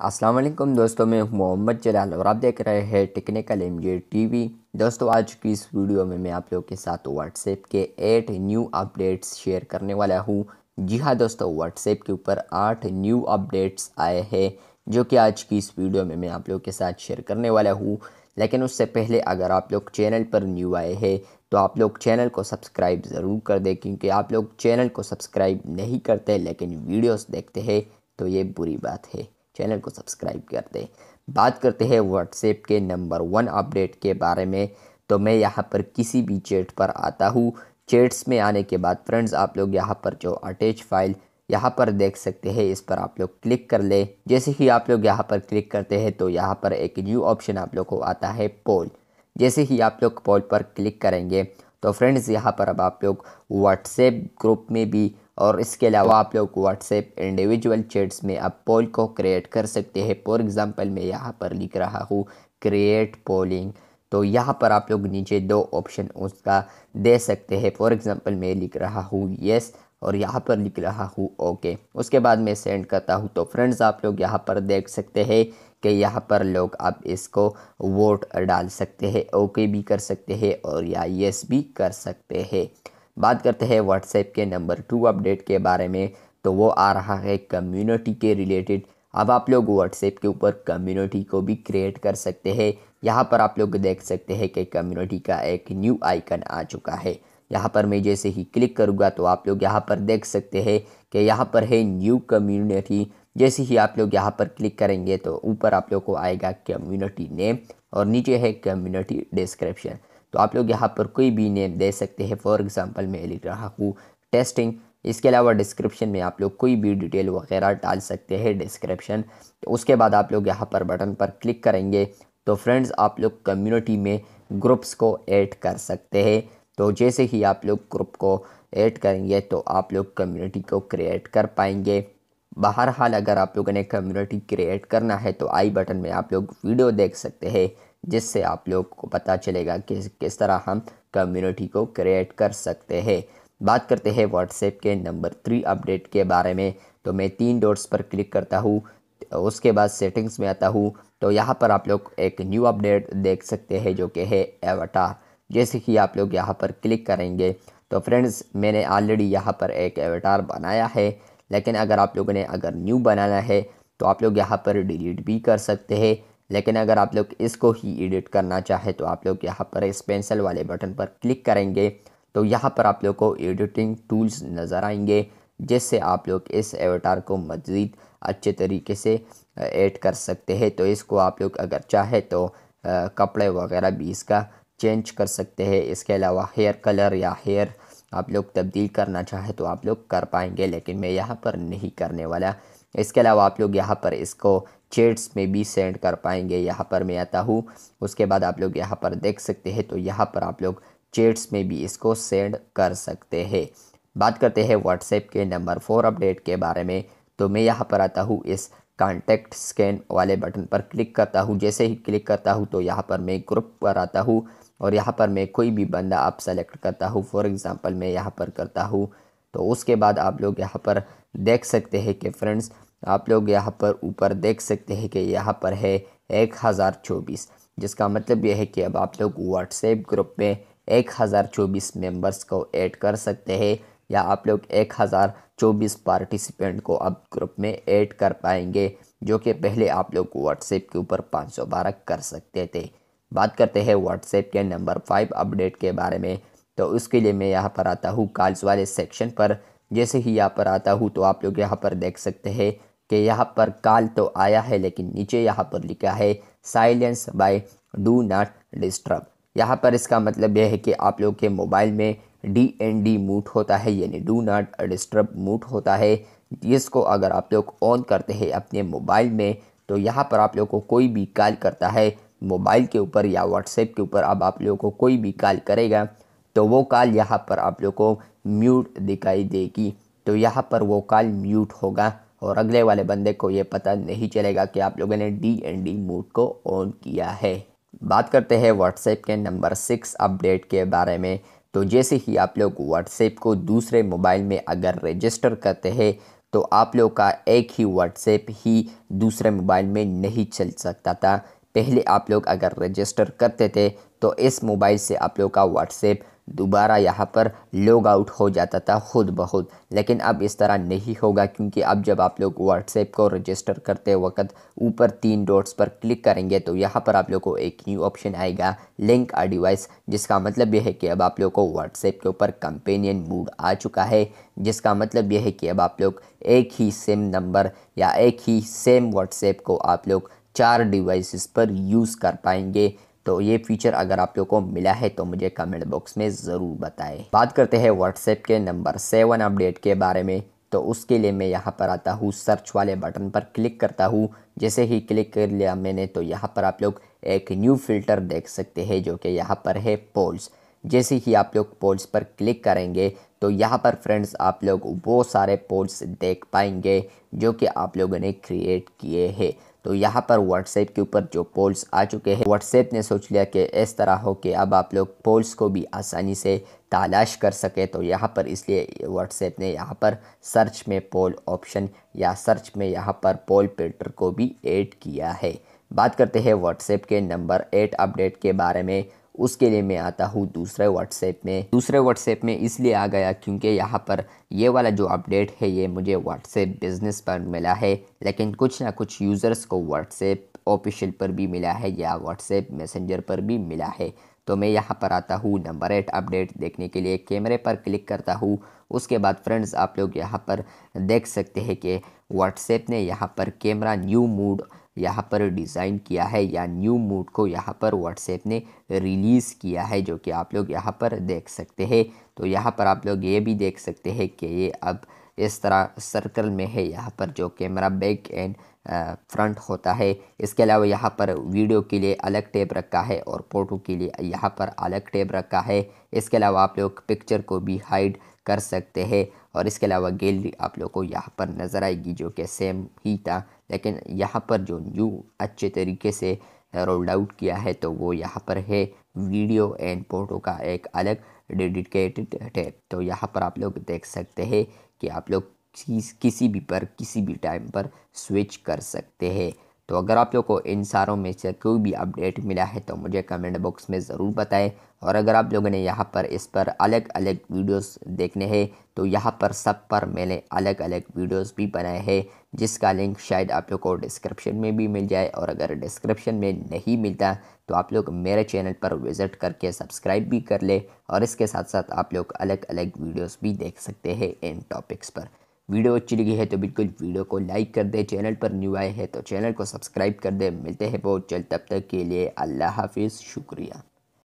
अस्सलाम वालेकुम दोस्तों मैं हूं मोहम्मद जलाल और आप देख रहे हैं टेक्निकल एम जे टी दोस्तों आज की इस वीडियो में मैं आप लोगों के साथ व्हाट्सएप के एट न्यू अपडेट्स शेयर करने वाला हूं जी हाँ दोस्तों व्हाट्सएप के ऊपर आठ न्यू अपडेट्स आए हैं जो कि आज की इस वीडियो में मैं आप लोगों के साथ शेयर करने वाला हूँ लेकिन उससे पहले अगर आप लोग चैनल पर न्यू आए हैं तो आप लोग चैनल को सब्सक्राइब ज़रूर कर दें क्योंकि आप लोग चैनल को सब्सक्राइब नहीं करते लेकिन वीडियोस देखते हैं तो ये बुरी बात है चैनल को सब्सक्राइब कर दें बात करते हैं व्हाट्सएप के नंबर वन अपडेट के बारे में तो मैं यहाँ पर किसी भी चैट पर आता हूँ चैट्स में आने के बाद फ्रेंड्स आप लोग यहाँ पर जो अटैच फाइल यहाँ पर देख सकते हैं इस पर आप लोग क्लिक कर लें जैसे ही आप लोग यहाँ पर क्लिक करते हैं तो यहाँ पर एक न्यू ऑप्शन आप लोग को आता है पोल जैसे ही आप लोग पोल पर क्लिक करेंगे तो फ्रेंड्स यहाँ पर अब आप लोग व्हाट्सएप ग्रुप में भी और इसके अलावा आप लोग व्हाट्सएप इंडिविजुअल चैट्स में आप पोल को क्रिएट कर सकते हैं फॉर एग्ज़ाम्पल मैं यहाँ पर लिख रहा हूँ क्रिएट पोलिंग तो यहाँ पर आप लोग नीचे दो ऑप्शन उसका दे सकते हैं फॉर एग्ज़ाम्पल मैं लिख रहा हूँ येस और यहाँ पर लिख रहा हूँ ओके उसके बाद मैं सेंड करता हूँ तो फ्रेंड्स आप लोग यहाँ पर देख सकते हैं कि यहाँ पर लोग आप इसको वोट डाल सकते हैं ओके भी कर सकते हैं और या येस भी कर सकते हैं बात करते हैं व्हाट्सएप के नंबर टू अपडेट के बारे में तो वो आ रहा है कम्युनिटी के रिलेटेड अब आप लोग व्हाट्सएप के ऊपर कम्युनिटी को भी क्रिएट कर सकते हैं यहाँ पर आप लोग देख सकते हैं कि कम्युनिटी का एक न्यू आइकन आ चुका है यहाँ पर मैं जैसे ही क्लिक करूँगा तो आप लोग यहाँ पर देख सकते हैं कि यहाँ पर है न्यू कम्युनिटी जैसे ही आप लोग यहाँ पर क्लिक करेंगे तो ऊपर आप लोग को आएगा कम्युनिटी नेम और नीचे है कम्युनिटी डिस्क्रिप्शन तो आप लोग यहाँ पर कोई भी नेम दे सकते हैं फॉर एग्ज़ाम्पल मैं लिख रहा हूँ टेस्टिंग इसके अलावा डिस्क्रिप्शन में आप लोग कोई भी डिटेल वगैरह डाल सकते हैं डिस्क्रिप्शन तो उसके बाद आप लोग यहाँ पर बटन पर क्लिक करेंगे तो फ्रेंड्स आप लोग कम्युनिटी में ग्रुप्स को ऐड कर सकते हैं तो जैसे ही आप लोग ग्रुप को ऐड करेंगे तो आप लोग कम्युनिटी को क्रिएट कर पाएंगे बहरहाल अगर आप लोगों ने कम्युनिटी क्रिएट करना है तो आई बटन में आप लोग वीडियो देख सकते हैं जिससे आप लोग को पता चलेगा कि किस तरह हम कम्युनिटी को क्रिएट कर सकते हैं बात करते हैं व्हाट्सएप के नंबर थ्री अपडेट के बारे में तो मैं तीन डॉट्स पर क्लिक करता हूँ उसके बाद सेटिंग्स में आता हूँ तो यहाँ पर आप लोग एक न्यू अपडेट देख सकते हैं जो कि है एवटार जैसे कि आप लोग यहाँ पर क्लिक करेंगे तो फ्रेंड्स मैंने ऑलरेडी यहाँ पर एक एवटार बनाया है लेकिन अगर आप लोगों ने अगर न्यू बनाना है तो आप लोग यहाँ पर डिलीट भी कर सकते हैं लेकिन अगर आप लोग इसको ही एडिट करना चाहे तो आप लोग यहाँ पर इस पेंसिल वाले बटन पर क्लिक करेंगे तो यहाँ पर आप लोग को एडिटिंग टूल्स नज़र आएंगे जिससे आप लोग इस एवटार को मज़ीद अच्छे तरीके से ऐड कर सकते हैं तो इसको आप लोग अगर चाहे तो आ, कपड़े वगैरह भी इसका चेंज कर सकते हैं इसके अलावा हेयर कलर या हेयर आप लोग तब्दील करना चाहे तो आप लोग कर पाएंगे लेकिन मैं यहाँ पर नहीं करने वाला इसके अलावा आप लोग यहाँ पर इसको चेट्स में भी सेंड कर पाएंगे यहाँ पर मैं आता हूँ उसके बाद आप लोग यहाँ पर देख सकते हैं तो यहाँ पर आप लोग चेट्स में भी इसको सेंड कर सकते हैं बात करते हैं व्हाट्सएप के नंबर फोर अपडेट के बारे में तो मैं यहाँ पर आता हूँ इस कॉन्टेक्ट स्कैन वाले बटन पर क्लिक करता हूँ जैसे ही क्लिक करता हूँ तो यहाँ पर मैं ग्रुप पर आता हूँ और यहाँ पर मैं कोई भी बंदा आप सेलेक्ट करता हूँ फॉर एग्ज़ाम्पल मैं यहाँ पर करता हूँ तो उसके बाद आप लोग यहाँ पर देख सकते हैं कि फ्रेंड्स आप लोग यहाँ पर ऊपर देख सकते हैं कि यहाँ पर है एक हज़ार चौबीस जिसका मतलब यह है कि अब आप लोग व्हाट्सएप ग्रुप में एक हज़ार चौबीस मेम्बर्स को ऐड कर सकते हैं या आप लोग एक हज़ार चौबीस पार्टिसिपेंट को अब ग्रुप में ऐड कर पाएंगे जो कि पहले आप लोग व्हाट्सएप के ऊपर पाँच सौ बारह कर सकते थे बात करते हैं व्हाट्सएप के नंबर फाइव अपडेट के बारे में तो उसके लिए मैं यहाँ पर आता हूँ कॉल्स वाले सेक्शन पर जैसे ही यहाँ पर आता हूँ तो आप लोग यहाँ पर देख सकते हैं कि यहाँ पर काल तो आया है लेकिन नीचे यहाँ पर लिखा है silence by do not disturb यहाँ पर इसका मतलब यह है कि आप लोग के मोबाइल में डी एन डी मूट होता है यानी डू नॉट डिस्टर्ब मूट होता है इसको अगर आप लोग ऑन करते हैं अपने मोबाइल में तो यहाँ पर आप लोग को कोई भी कॉल करता है मोबाइल के ऊपर या व्हाट्सएप के ऊपर अब आप लोगों को कोई भी कॉल करेगा तो वो कॉल यहाँ पर आप लोग को म्यूट दिखाई देगी तो यहाँ पर वो कॉल म्यूट होगा और अगले वाले बंदे को ये पता नहीं चलेगा कि आप लोगों ने डी एंड डी मूड को ऑन किया है बात करते हैं व्हाट्सएप के नंबर सिक्स अपडेट के बारे में तो जैसे ही आप लोग व्हाट्सएप को दूसरे मोबाइल में अगर रजिस्टर करते हैं तो आप लोग का एक ही व्हाट्सएप ही दूसरे मोबाइल में नहीं चल सकता था पहले आप लोग अगर रजिस्टर करते थे तो इस मोबाइल से आप लोग का व्हाट्सएप दोबारा यहाँ पर लॉग आउट हो जाता था ख़ुद ब खुद लेकिन अब इस तरह नहीं होगा क्योंकि अब जब आप लोग व्हाट्सएप को रजिस्टर करते वक्त ऊपर तीन डॉट्स पर क्लिक करेंगे तो यहाँ पर आप लोग को एक न्यू ऑप्शन आएगा लिंक आ डिवाइस जिसका मतलब यह है कि अब आप लोग को व्हाट्सएप के ऊपर कंपेनियन मूड आ चुका है जिसका मतलब यह है कि अब आप लोग एक ही सेम नंबर या एक ही सेम व्हाट्सएप को आप लोग चार डिवाइसिस पर यूज़ कर पाएंगे तो ये फीचर अगर आप लोग को मिला है तो मुझे कमेंट बॉक्स में ज़रूर बताएं बात करते हैं व्हाट्सएप के नंबर सेवन अपडेट के बारे में तो उसके लिए मैं यहाँ पर आता हूँ सर्च वाले बटन पर क्लिक करता हूँ जैसे ही क्लिक कर लिया मैंने तो यहाँ पर आप लोग एक न्यू फिल्टर देख सकते हैं जो कि यहाँ पर है पोल्स जैसे ही आप लोग पोल्स पर क्लिक करेंगे तो यहाँ पर फ्रेंड्स आप लोग वो सारे पोल्स देख पाएंगे जो कि आप लोगों ने क्रिएट किए हैं तो यहाँ पर व्हाट्सएप के ऊपर जो पोल्स आ चुके हैं व्हाट्सएप ने सोच लिया कि इस तरह हो कि अब आप लोग पोल्स को भी आसानी से तलाश कर सके तो यहाँ पर इसलिए व्हाट्सएप ने यहाँ पर सर्च में पोल ऑप्शन या सर्च में यहाँ पर पोल फिल्टर को भी ऐड किया है बात करते हैं व्हाट्सएप के नंबर एट अपडेट के बारे में उसके लिए मैं आता हूँ दूसरे व्हाट्सएप में दूसरे व्हाट्सएप में इसलिए आ गया क्योंकि यहाँ पर ये वाला जो अपडेट है ये मुझे व्हाट्सएप बिज़नेस पर मिला है लेकिन कुछ ना कुछ यूज़र्स को व्हाट्सएप ऑफिशियल पर भी मिला है या व्हाट्सएप मैसेंजर पर भी मिला है तो मैं यहाँ पर आता हूँ नंबर एट अपडेट देखने के लिए कैमरे पर क्लिक करता हूँ उसके बाद फ्रेंड्स आप लोग यहाँ पर देख सकते हैं कि व्हाट्सएप ने यहाँ पर कैमरा न्यू मूड यहाँ पर डिज़ाइन किया है या न्यू मूड को यहाँ पर व्हाट्सएप ने रिलीज़ किया है जो कि आप लोग यहाँ पर देख सकते हैं तो यहाँ पर आप लोग ये भी देख सकते हैं कि ये अब इस तरह सर्कल में है यहाँ पर जो कैमरा बैक एंड फ्रंट होता है इसके अलावा यहाँ पर वीडियो के लिए अलग टेप रखा है और फ़ोटो के लिए यहाँ पर अलग टेप रखा है इसके अलावा आप लोग पिक्चर को भी हाइड कर सकते हैं और इसके अलावा गैलरी आप लोग को यहाँ पर नज़र आएगी जो कि सेम ही था लेकिन यहाँ पर जो न्यू अच्छे तरीके से रोल्ड आउट किया है तो वो यहाँ पर है वीडियो एंड फोटो का एक अलग डेडिकेटेड टैप तो यहाँ पर आप लोग देख सकते हैं कि आप लोग चीज़ किसी भी पर किसी भी टाइम पर स्विच कर सकते हैं तो अगर आप लोग को इन सारों में से कोई भी अपडेट मिला है तो मुझे कमेंट बॉक्स में ज़रूर बताएं और अगर आप लोगों ने यहाँ पर इस पर अलग अलग वीडियोस देखने हैं तो यहाँ पर सब पर मैंने अलग अलग वीडियोस भी बनाए हैं जिसका लिंक शायद आप लोग को डिस्क्रिप्शन में भी मिल जाए और अगर डिस्क्रिप्शन में नहीं मिलता तो आप लोग मेरे चैनल पर विज़िट करके सब्सक्राइब भी कर ले और इसके साथ साथ आप लोग अलग अलग वीडियोज़ भी देख सकते हैं इन टॉपिक्स पर वीडियो अच्छी लगी है तो बिल्कुल वीडियो को लाइक कर दे चैनल पर न्यू आए हैं तो चैनल को सब्सक्राइब कर दे मिलते हैं बहुत जल्द तब तक के लिए अल्लाह हाफिज़ शुक्रिया